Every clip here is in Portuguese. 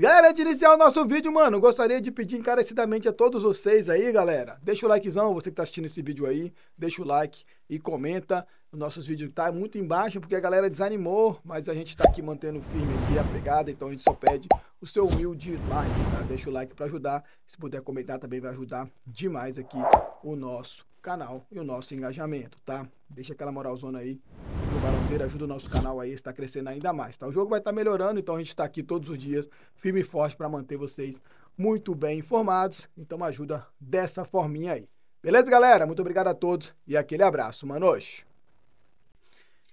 Galera, de iniciar o nosso vídeo, mano, gostaria de pedir encarecidamente a todos vocês aí, galera. Deixa o likezão, você que tá assistindo esse vídeo aí, deixa o like e comenta. Nosso vídeo vídeos tá muito embaixo porque a galera desanimou, mas a gente tá aqui mantendo firme aqui a pegada, então a gente só pede o seu humilde like, tá? Deixa o like para ajudar. Se puder comentar também vai ajudar demais aqui o nosso canal e o nosso engajamento, tá? Deixa aquela moralzona aí Barãozeiro, ajuda o nosso canal aí, está crescendo ainda mais, tá? O jogo vai estar tá melhorando, então a gente está aqui todos os dias, firme e forte, para manter vocês muito bem informados. Então ajuda dessa forminha aí. Beleza, galera? Muito obrigado a todos e aquele abraço, mano.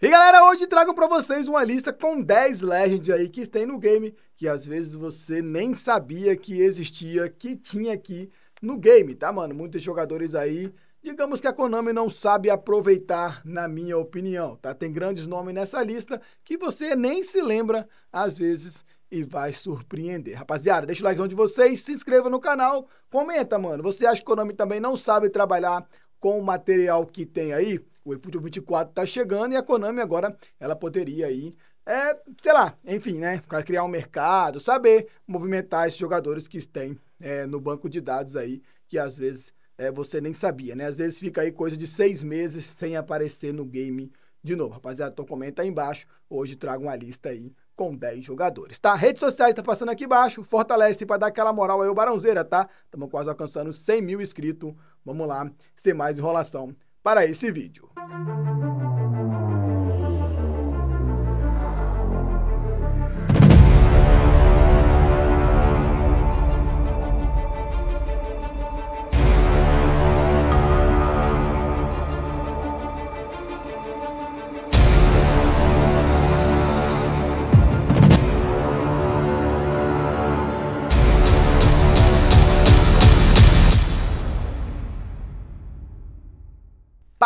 E galera, hoje trago para vocês uma lista com 10 legends aí que tem no game, que às vezes você nem sabia que existia, que tinha aqui no game, tá, mano? Muitos jogadores aí digamos que a Konami não sabe aproveitar, na minha opinião. Tá? Tem grandes nomes nessa lista que você nem se lembra, às vezes, e vai surpreender. Rapaziada, deixa o likezão de vocês, se inscreva no canal, comenta, mano. Você acha que a Konami também não sabe trabalhar com o material que tem aí? O eFootball 24 tá chegando e a Konami agora, ela poderia aí é, sei lá, enfim, né? Criar um mercado, saber movimentar esses jogadores que tem é, no banco de dados aí, que às vezes é, você nem sabia, né? Às vezes fica aí coisa de seis meses sem aparecer no game de novo. Rapaziada, então comenta aí embaixo. Hoje trago uma lista aí com 10 jogadores, tá? Redes sociais tá passando aqui embaixo. Fortalece para dar aquela moral aí o Barãozeira, tá? Estamos quase alcançando 100 mil inscritos. Vamos lá, sem mais enrolação para esse vídeo. Música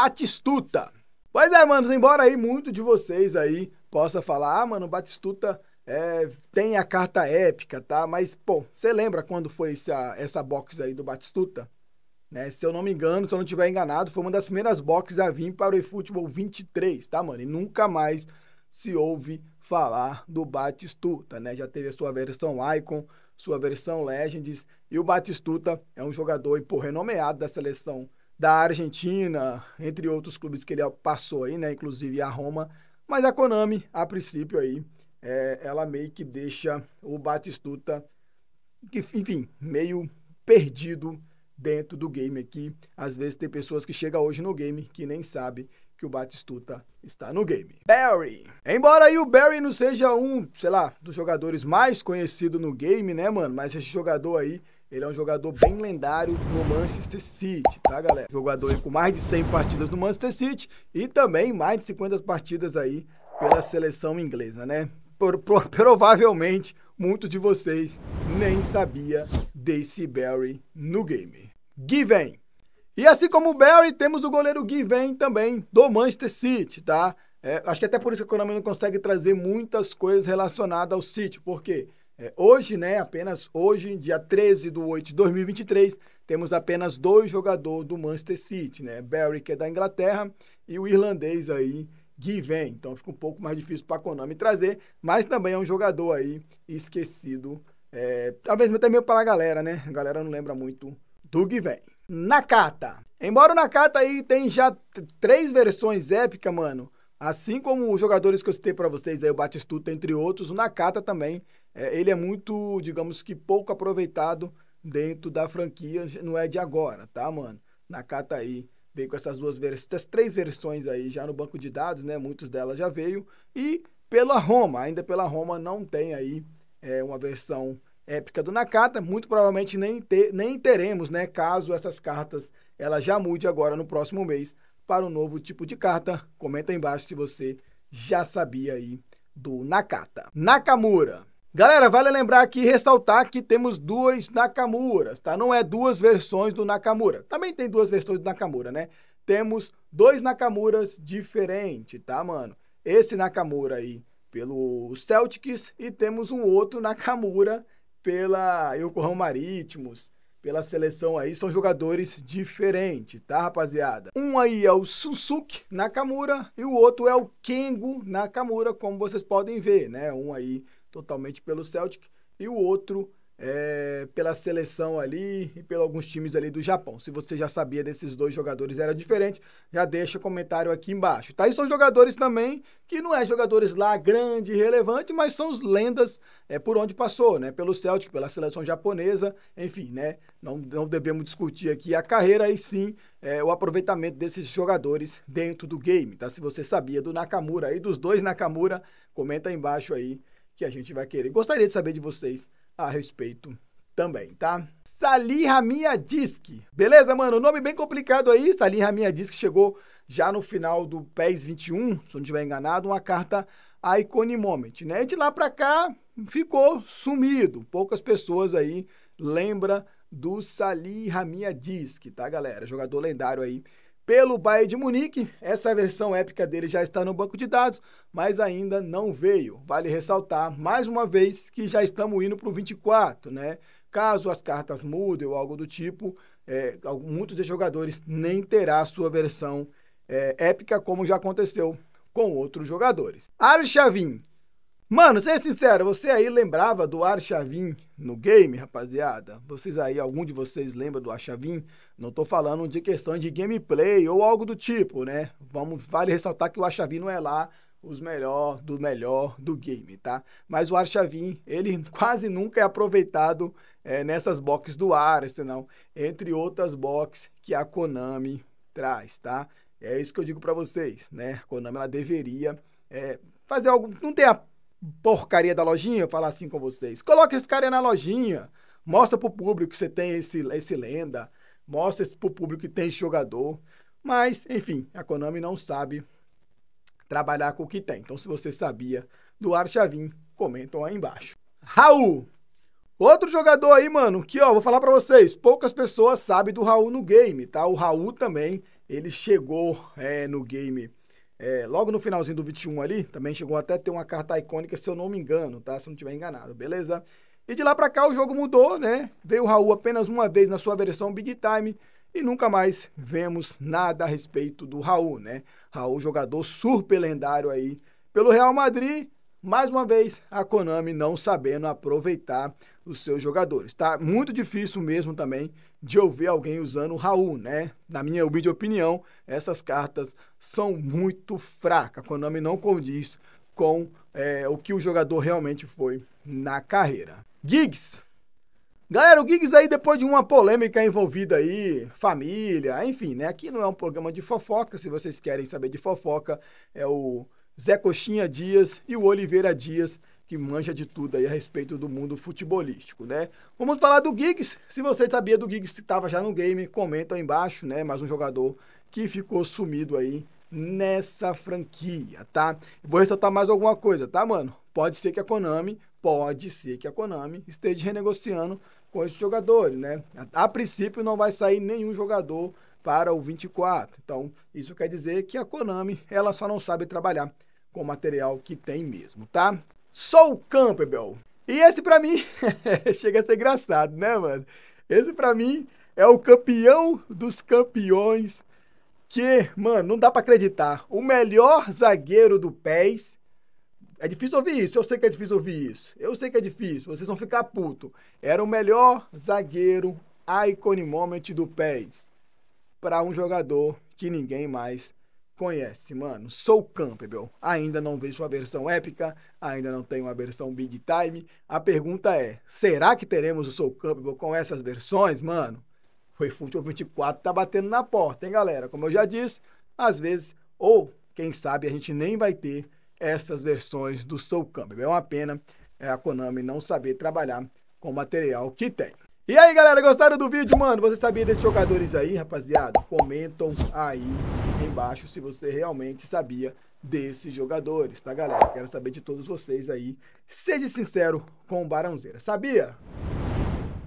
Batistuta. Pois é, manos, embora aí muito de vocês aí possa falar, ah, mano, Batistuta é, tem a carta épica, tá? Mas, pô, você lembra quando foi essa, essa box aí do Batistuta? Né? Se eu não me engano, se eu não estiver enganado, foi uma das primeiras boxes a vir para o eFootball 23, tá, mano? E nunca mais se ouve falar do Batistuta, né? Já teve a sua versão Icon, sua versão Legends, e o Batistuta é um jogador, pô, renomeado da seleção da Argentina, entre outros clubes que ele passou aí, né? Inclusive a Roma. Mas a Konami, a princípio aí, é, ela meio que deixa o Batistuta, enfim, meio perdido dentro do game aqui. Às vezes tem pessoas que chegam hoje no game que nem sabe que o Batistuta está no game. Barry. Embora aí o Barry não seja um, sei lá, dos jogadores mais conhecidos no game, né, mano? Mas esse jogador aí ele é um jogador bem lendário no Manchester City, tá, galera? Jogador aí com mais de 100 partidas no Manchester City e também mais de 50 partidas aí pela seleção inglesa, né? provavelmente, muitos de vocês nem sabia desse Barry no game. Given. E assim como o Barry, temos o goleiro Given também do Manchester City, tá? É, acho que até por isso que o Konami não consegue trazer muitas coisas relacionadas ao City, porque quê? É, hoje, né, apenas hoje, dia 13 de 8 de 2023, temos apenas dois jogadores do Manchester City, né? Barry, que é da Inglaterra, e o irlandês aí, Given. Então fica um pouco mais difícil para a Konami trazer, mas também é um jogador aí esquecido. É, talvez até meio para a galera, né? A galera não lembra muito do Given. Nakata. Embora o Nakata aí tem já três versões épica, mano. Assim como os jogadores que eu citei para vocês aí, o Batistuta, entre outros, o Nakata também é, ele é muito, digamos que pouco aproveitado dentro da franquia, não é de agora, tá, mano? Nakata aí veio com essas duas versões, essas três versões aí já no banco de dados, né? Muitos delas já veio e pela Roma, ainda pela Roma não tem aí é, uma versão épica do Nakata, muito provavelmente nem, nem teremos, né? Caso essas cartas ela já mude agora no próximo mês para um novo tipo de carta. Comenta aí embaixo se você já sabia aí do Nakata. Nakamura. Galera, vale lembrar aqui ressaltar que temos duas Nakamuras, tá? Não é duas versões do Nakamura. Também tem duas versões do Nakamura, né? Temos dois Nakamuras diferentes, tá, mano? Esse Nakamura aí pelo Celtics e temos um outro Nakamura pela Yokohama Marítimos, pela seleção aí. São jogadores diferentes, tá, rapaziada? Um aí é o Susuke Nakamura e o outro é o Kengo Nakamura, como vocês podem ver, né? Um aí totalmente pelo Celtic, e o outro é, pela seleção ali e pelos alguns times ali do Japão. Se você já sabia desses dois jogadores era diferente, já deixa comentário aqui embaixo. Tá? E são jogadores também que não é jogadores lá grande e relevante, mas são os lendas é, por onde passou, né? Pelo Celtic, pela seleção japonesa, enfim, né? Não, não devemos discutir aqui a carreira e sim é, o aproveitamento desses jogadores dentro do game, tá? Se você sabia do Nakamura e dos dois Nakamura, comenta aí embaixo aí que a gente vai querer. Gostaria de saber de vocês a respeito também, tá? Salih Ramia Disque. Beleza, mano? Nome bem complicado aí. Salih Ramia Disque chegou já no final do PES 21, se não estiver enganado, uma carta Icon Moment, né? E de lá para cá ficou sumido. Poucas pessoas aí lembram do Salih Ramia Disque, tá, galera? Jogador lendário aí pelo Bayern de Munique. Essa versão épica dele já está no banco de dados, mas ainda não veio. Vale ressaltar mais uma vez que já estamos indo para o 24, né? Caso as cartas mudem ou algo do tipo, é, muitos dos jogadores nem terá a sua versão é, épica, como já aconteceu com outros jogadores. Arshavin Mano, ser sincero, você aí lembrava do Arshavin no game, rapaziada? Vocês aí, algum de vocês lembra do Arshavin? Não tô falando de questão de gameplay ou algo do tipo, né? Vamos, vale ressaltar que o Arshavin não é lá os melhor do melhor do game, tá? Mas o Arshavin, ele quase nunca é aproveitado é, nessas boxes do ar senão entre outras boxes que a Konami traz, tá? É isso que eu digo para vocês, né? A Konami, ela deveria... É, fazer algo, não tem a porcaria da lojinha, falar assim com vocês. Coloca esse cara na lojinha. Mostra pro público que você tem esse, esse lenda. Mostra pro público que tem esse jogador. Mas, enfim, a Konami não sabe trabalhar com o que tem. Então, se você sabia do Archavin, comentam aí embaixo. Raul! Outro jogador aí, mano, que ó, vou falar para vocês, poucas pessoas sabem do Raul no game, tá? O Raul também, ele chegou é, no game é, logo no finalzinho do 21 ali, também chegou até ter uma carta icônica, se eu não me engano, tá? Se eu não estiver enganado, beleza? E de lá para cá o jogo mudou, né? Veio o Raul apenas uma vez na sua versão Big Time e nunca mais vemos nada a respeito do Raul, né? Raul, jogador super lendário aí pelo Real Madrid, mais uma vez, a Konami não sabendo aproveitar os seus jogadores. Tá muito difícil mesmo também de ouvir alguém usando o Raul, né? Na minha humilde opinião, essas cartas são muito fracas. A Konami não condiz com é, o que o jogador realmente foi na carreira. Giggs. Galera, o Giggs aí, depois de uma polêmica envolvida aí, família, enfim, né? Aqui não é um programa de fofoca. Se vocês querem saber de fofoca, é o Zé Coxinha Dias e o Oliveira Dias, que manja de tudo aí a respeito do mundo futebolístico, né? Vamos falar do Giggs. Se você sabia do Giggs que estava já no game, comenta aí embaixo, né? Mais um jogador que ficou sumido aí nessa franquia, tá? Vou ressaltar mais alguma coisa, tá, mano? Pode ser que a Konami, pode ser que a Konami esteja renegociando com esses jogadores, né? A, a princípio não vai sair nenhum jogador para o 24. Então, isso quer dizer que a Konami, ela só não sabe trabalhar com o material que tem mesmo, tá? Sou Campbell. E esse para mim chega a ser engraçado, né, mano? Esse para mim é o campeão dos campeões que, mano, não dá para acreditar. O melhor zagueiro do PES. É difícil ouvir isso, eu sei que é difícil ouvir isso. Eu sei que é difícil, vocês vão ficar puto. Era o melhor zagueiro icon moment do PES para um jogador que ninguém mais conhece, mano. Sou Campbell. Ainda não vejo uma versão épica, ainda não tenho uma versão big time. A pergunta é: será que teremos o Soul Campbell com essas versões, mano? Foi eFootball 24 tá batendo na porta, hein, galera? Como eu já disse, às vezes, ou quem sabe, a gente nem vai ter essas versões do Soul Campbell. É uma pena é a Konami não saber trabalhar com o material que tem. E aí, galera, gostaram do vídeo, mano? Você sabia desses jogadores aí, rapaziada? Comentam aí embaixo se você realmente sabia desses jogadores, tá, galera? Quero saber de todos vocês aí. Seja sincero com o Barãozeira. Sabia?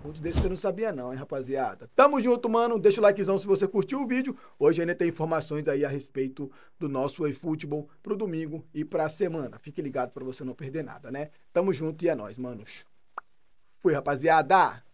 Muitos desses você não sabia não, hein, rapaziada? Tamo junto, mano. Deixa o likezão se você curtiu o vídeo. Hoje ainda tem informações aí a respeito do nosso eFootball pro domingo e pra semana. Fique ligado pra você não perder nada, né? Tamo junto e é nóis, manos. Fui, rapaziada!